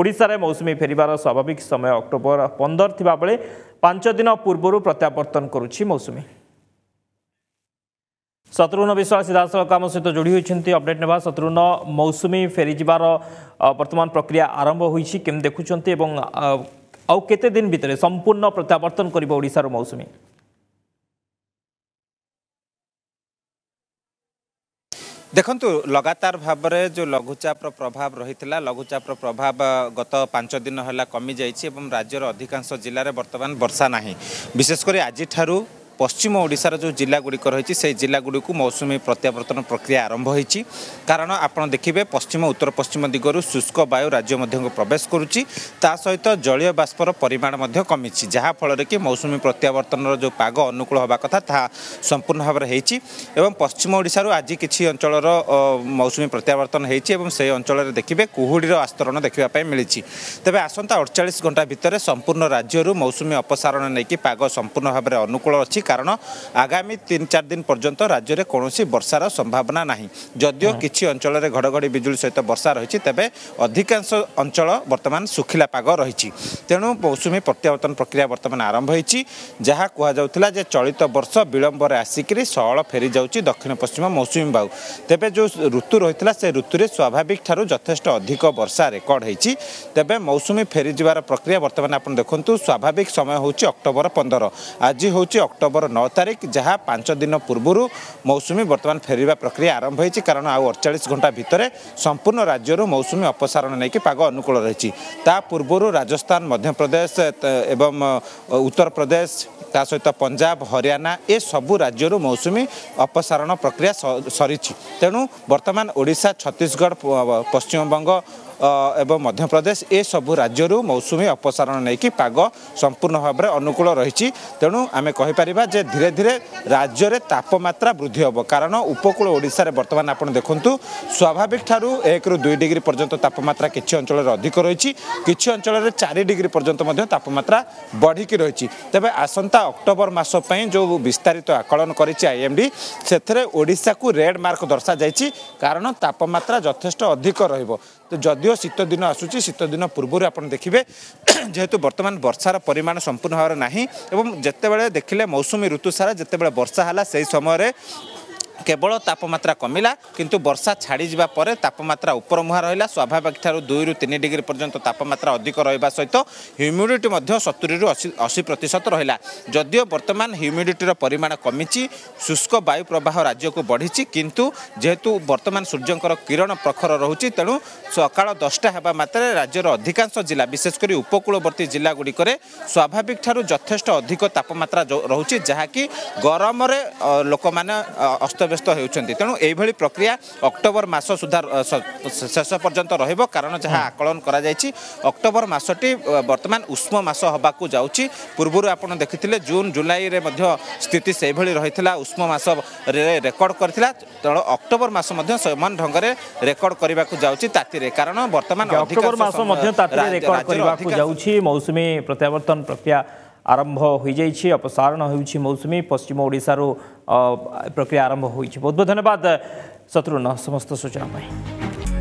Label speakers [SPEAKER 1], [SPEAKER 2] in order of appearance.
[SPEAKER 1] ଓଡ଼ିଶାରେ ମୌସୁମୀ ଫେରିବାର ସ୍ୱାଭାବିକ ସମୟ ଅକ୍ଟୋବର ପନ୍ଦର ଥିବାବେଳେ ପାଞ୍ଚ ଦିନ ପୂର୍ବରୁ ପ୍ରତ୍ୟାବର୍ତ୍ତନ କରୁଛି ମୌସୁମୀ ଶତ୍ରୁଘ୍ନ ବିଶ୍ୱାଳ ସିଧାସଳଖ ଆମ ସହିତ ଯୋଡ଼ି ହୋଇଛନ୍ତି ଅପଡେଟ୍ ନେବା ଶତ୍ରୁଘ୍ନ ମୌସୁମୀ ଫେରିଯିବାର ବର୍ତ୍ତମାନ ପ୍ରକ୍ରିୟା ଆରମ୍ଭ ହୋଇଛି କେମିତି ଦେଖୁଛନ୍ତି ଏବଂ ଆଉ କେତେ ଦିନ ଭିତରେ ସମ୍ପୂର୍ଣ୍ଣ ପ୍ରତ୍ୟାବର୍ତ୍ତନ କରିବ ଓଡ଼ିଶାର ମୌସୁମୀ
[SPEAKER 2] ଦେଖନ୍ତୁ ଲଗାତାର ଭାବରେ ଯେଉଁ ଲଘୁଚାପର ପ୍ରଭାବ ରହିଥିଲା ଲଘୁଚାପର ପ୍ରଭାବ ଗତ ପାଞ୍ଚ ଦିନ ହେଲା କମିଯାଇଛି ଏବଂ ରାଜ୍ୟର ଅଧିକାଂଶ ଜିଲ୍ଲାରେ ବର୍ତ୍ତମାନ ବର୍ଷା ନାହିଁ ବିଶେଷ କରି ଆଜିଠାରୁ ପଶ୍ଚିମ ଓଡ଼ିଶାର ଯେଉଁ ଜିଲ୍ଲାଗୁଡ଼ିକ ରହିଛି ସେହି ଜିଲ୍ଲାଗୁଡ଼ିକୁ ମୌସୁମୀ ପ୍ରତ୍ୟାବର୍ତ୍ତନ ପ୍ରକ୍ରିୟା ଆରମ୍ଭ ହୋଇଛି କାରଣ ଆପଣ ଦେଖିବେ ପଶ୍ଚିମ ଉତ୍ତର ପଶ୍ଚିମ ଦିଗରୁ ଶୁଷ୍କ ବାୟୁ ରାଜ୍ୟ ମଧ୍ୟକୁ ପ୍ରବେଶ କରୁଛି ତା ସହିତ ଜଳୀୟ ବାଷ୍ପର ପରିମାଣ ମଧ୍ୟ କମିଛି ଯାହାଫଳରେ କି ମୌସୁମୀ ପ୍ରତ୍ୟାବର୍ତ୍ତନର ଯେଉଁ ପାଗ ଅନୁକୂଳ ହେବା କଥା ତାହା ସମ୍ପୂର୍ଣ୍ଣ ଭାବରେ ହୋଇଛି ଏବଂ ପଶ୍ଚିମ ଓଡ଼ିଶାରୁ ଆଜି କିଛି ଅଞ୍ଚଳର ମୌସୁମୀ ପ୍ରତ୍ୟାବର୍ତ୍ତନ ହୋଇଛି ଏବଂ ସେହି ଅଞ୍ଚଳରେ ଦେଖିବେ କୁହୁଡ଼ିର ଆସ୍ତରଣ ଦେଖିବା ପାଇଁ ମିଳିଛି ତେବେ ଆସନ୍ତା ଅଠଚାଳିଶ ଘଣ୍ଟା ଭିତରେ ସମ୍ପୂର୍ଣ୍ଣ ରାଜ୍ୟରୁ ମୌସୁମୀ ଅପସାରଣ ନେଇକି ପାଗ ସମ୍ପୂର୍ଣ୍ଣ ଭାବରେ ଅନୁକୂଳ ଅଛି কারণ আগামী তিন চার দিন পর্যন্ত রাজ্যের কৌশি বর্ষার সম্ভাবনা না যদিও কিছু অঞ্চলের ঘড়ঘড়ি বিজুড়ি সহ বর্ষা রয়েছে তবে অধিকাংশ অঞ্চল বর্তমান শুখিলা পাগ রয়েছে তেণু মৌসুমী প্রত্যাবর্তন প্রক্রিয়া বর্তমান আরম্ভ হয়েছে যা কুহযাওয়া যে চলিত বর্ষ বিলম্বরে আসিকি সহল ফেরি যাচ্ছে দক্ষিণ পশ্চিম মৌসুমী বায়ু তেবে যে ঋতু রয়েছে সে ঋতুরে স্বাভাবিক ঠার যথেষ্ট অধিক বর্ষা রেকর্ড হয়েছে তবে মৌসুমী ফেরি যাবার প্রক্রিয়া বর্তমান আপনার দেখুন স্বাভাবিক সময় হচ্ছে অক্টোবর পনেরো আজ হচ্ছে অক্টোবর ଅକ୍ଟୋବର ନଅ ତାରିଖ ଯାହା ପାଞ୍ଚ ଦିନ ପୂର୍ବରୁ ମୌସୁମୀ ବର୍ତ୍ତମାନ ଫେରିବା ପ୍ରକ୍ରିୟା ଆରମ୍ଭ ହୋଇଛି କାରଣ ଆଉ ଅଠଚାଳିଶ ଘଣ୍ଟା ଭିତରେ ସମ୍ପୂର୍ଣ୍ଣ ରାଜ୍ୟରୁ ମୌସୁମୀ ଅପସାରଣ ନେଇକି ପାଗ ଅନୁକୂଳ ରହିଛି ତା ପୂର୍ବରୁ ରାଜସ୍ଥାନ ମଧ୍ୟପ୍ରଦେଶ ଏବଂ ଉତ୍ତରପ୍ରଦେଶ ତା ସହିତ ପଞ୍ଜାବ ହରିୟାଣା ଏସବୁ ରାଜ୍ୟରୁ ମୌସୁମୀ ଅପସାରଣ ପ୍ରକ୍ରିୟା ସରିଛି ତେଣୁ ବର୍ତ୍ତମାନ ଓଡ଼ିଶା ଛତିଶଗଡ଼ ପଶ୍ଚିମବଙ୍ଗ ଏବଂ ମଧ୍ୟପ୍ରଦେଶ ଏସବୁ ରାଜ୍ୟରୁ ମୌସୁମୀ ଅପସାରଣ ନେଇକି ପାଗ ସମ୍ପୂର୍ଣ୍ଣ ଭାବରେ ଅନୁକୂଳ ରହିଛି ତେଣୁ ଆମେ କହିପାରିବା ଯେ ଧୀରେ ଧୀରେ ରାଜ୍ୟରେ ତାପମାତ୍ରା ବୃଦ୍ଧି ହେବ କାରଣ ଉପକୂଳ ଓଡ଼ିଶାରେ ବର୍ତ୍ତମାନ ଆପଣ ଦେଖନ୍ତୁ ସ୍ୱାଭାବିକ ଠାରୁ ଏକରୁ ଦୁଇ ଡିଗ୍ରୀ ପର୍ଯ୍ୟନ୍ତ ତାପମାତ୍ରା କିଛି ଅଞ୍ଚଳରେ ଅଧିକ ରହିଛି କିଛି ଅଞ୍ଚଳରେ ଚାରି ଡିଗ୍ରୀ ପର୍ଯ୍ୟନ୍ତ ମଧ୍ୟ ତାପମାତ୍ରା ବଢ଼ିକି ରହିଛି ତେବେ ଆସନ୍ତା ଅକ୍ଟୋବର ମାସ ପାଇଁ ଯେଉଁ ବିସ୍ତାରିତ ଆକଳନ କରିଛି ଆଇଏମ୍ଡି ସେଥିରେ ଓଡ଼ିଶାକୁ ରେଡ୍ ମାର୍କ ଦର୍ଶାଯାଇଛି କାରଣ ତାପମାତ୍ରା ଯଥେଷ୍ଟ ଅଧିକ ରହିବ ଯଦିଓ ଶୀତ ଦିନ ଆସୁଛି ଶୀତ ଦିନ ପୂର୍ବରୁ ଆପଣ ଦେଖିବେ ଯେହେତୁ ବର୍ତ୍ତମାନ ବର୍ଷାର ପରିମାଣ ସମ୍ପୂର୍ଣ୍ଣ ହେବାର ନାହିଁ ଏବଂ ଯେତେବେଳେ ଦେଖିଲେ ମୌସୁମୀ ଋତୁସାରା ଯେତେବେଳେ ବର୍ଷା ହେଲା ସେହି ସମୟରେ কেবল তাপমাত্রা কমিলা কিন্তু বর্ষা ছাড়ি যা পরে তাপমাত্রা উপর মুহা রহিলা স্বাভাবিক ঠার দুই রু তিন ডিগ্রি পর্যন্ত তাপমাত্রা অধিক রহবা সহ হ্যুমিডিটি সতুরি রু অশি প্রতিশত রহিলা যদিও বর্তমান হ্যুমিডিটির পরিমাণ কমিছি শুষ্ক বায়ু প্রবাহ রাজ্যক বড়িছি কিন্তু যেহেতু বর্তমান সূর্যঙ্কর কিরণ প্রখর রয়েছে তেমন সকাল দশটা হওয়া মাত্রায় রাজ্যের অধিকাংশ জেলা বিশেষ করে উপকূলবর্তী জেলাগুড়ি স্বাভাবিক ঠার যথেষ্ট অধিক তাপমাত্রা রয়েছে যাকি গরমরে লোক অস্ত ଅସ୍ତବ୍ୟସ୍ତ ହେଉଛନ୍ତି ତେଣୁ ଏଇଭଳି ପ୍ରକ୍ରିୟା ଅକ୍ଟୋବର ମାସ ସୁଦ୍ଧା ଶେଷ ପର୍ଯ୍ୟନ୍ତ ରହିବ କାରଣ ଯାହା ଆକଳନ କରାଯାଇଛି ଅକ୍ଟୋବର ମାସଟି ବର୍ତ୍ତମାନ ଉଷ୍ମ ମାସ ହେବାକୁ ଯାଉଛି ପୂର୍ବରୁ ଆପଣ ଦେଖିଥିଲେ ଜୁନ୍ ଜୁଲାଇରେ ମଧ୍ୟ ସ୍ଥିତି ସେଇଭଳି ରହିଥିଲା ଉଷ୍ମ ମାସରେ ରେକର୍ଡ କରିଥିଲା ତେଣୁ ଅକ୍ଟୋବର ମାସ ମଧ୍ୟ ସମାନ ଢଙ୍ଗରେ ରେକର୍ଡ କରିବାକୁ ଯାଉଛି ତାତିରେ କାରଣ ବର୍ତ୍ତମାନ ଅକ୍ଟୋବର ମାସ ମଧ୍ୟ ତାତିରେ ରେକର୍ଡ କରିବାକୁ
[SPEAKER 1] ଯାଉଛି ମୌସୁମୀ ପ୍ରତ୍ୟାବର୍ତ୍ତନ ପ୍ରକ୍ରିୟା আরম্ভ হয়ে যাই অপসারণ হয়েছে মৌসুমী পশ্চিম ওড়শার প্রক্রিয়া আরম্ভ হয়েছে বহুত বহুত ধন্যবাদ শত্রুঘ্ন সমস্ত সূচনা